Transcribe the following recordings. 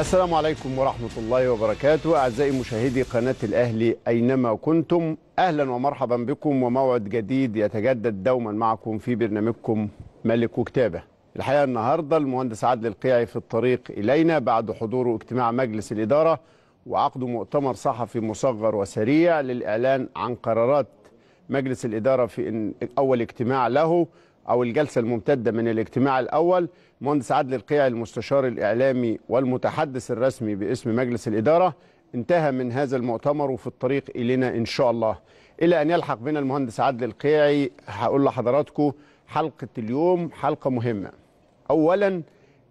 السلام عليكم ورحمة الله وبركاته أعزائي مشاهدي قناة الأهلي أينما كنتم أهلا ومرحبا بكم وموعد جديد يتجدد دوما معكم في برنامجكم ملك وكتابة الحقيقة النهاردة المهندس عادل القيعي في الطريق إلينا بعد حضوره اجتماع مجلس الإدارة وعقد مؤتمر صحفي مصغر وسريع للإعلان عن قرارات مجلس الإدارة في أول اجتماع له أو الجلسة الممتدة من الاجتماع الأول مهندس عدل القيعي المستشار الإعلامي والمتحدث الرسمي باسم مجلس الإدارة انتهى من هذا المؤتمر وفي الطريق إلينا إن شاء الله إلى أن يلحق بنا المهندس عدل القيعي هقول لحضراتكم حلقة اليوم حلقة مهمة أولا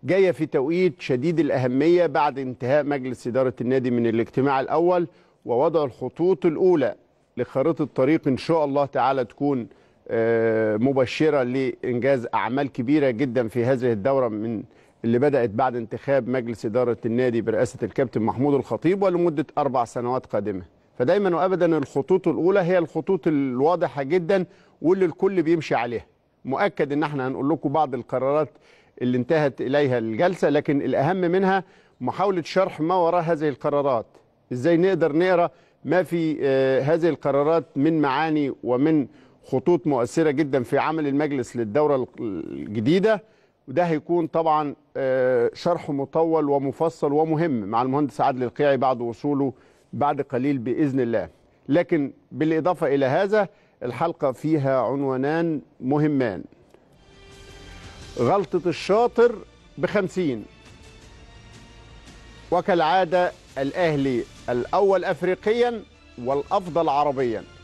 جاية في توقيت شديد الأهمية بعد انتهاء مجلس إدارة النادي من الاجتماع الأول ووضع الخطوط الأولى لخريطة الطريق إن شاء الله تعالى تكون آه، مبشره لانجاز اعمال كبيره جدا في هذه الدوره من اللي بدات بعد انتخاب مجلس اداره النادي برئاسه الكابتن محمود الخطيب ولمده اربع سنوات قادمه فدايما وابدا الخطوط الاولى هي الخطوط الواضحه جدا واللي الكل بيمشي عليها مؤكد ان احنا هنقول لكم بعض القرارات اللي انتهت اليها الجلسه لكن الاهم منها محاوله شرح ما وراء هذه القرارات ازاي نقدر نقرا ما في آه، هذه القرارات من معاني ومن خطوط مؤثره جدا في عمل المجلس للدوره الجديده وده هيكون طبعا آه، شرح مطول ومفصل ومهم مع المهندس عادل القيعي بعد وصوله بعد قليل باذن الله. لكن بالاضافه الى هذا الحلقه فيها عنوانان مهمان. غلطه الشاطر بخمسين وكالعاده الاهلي الاول افريقيا والافضل عربيا.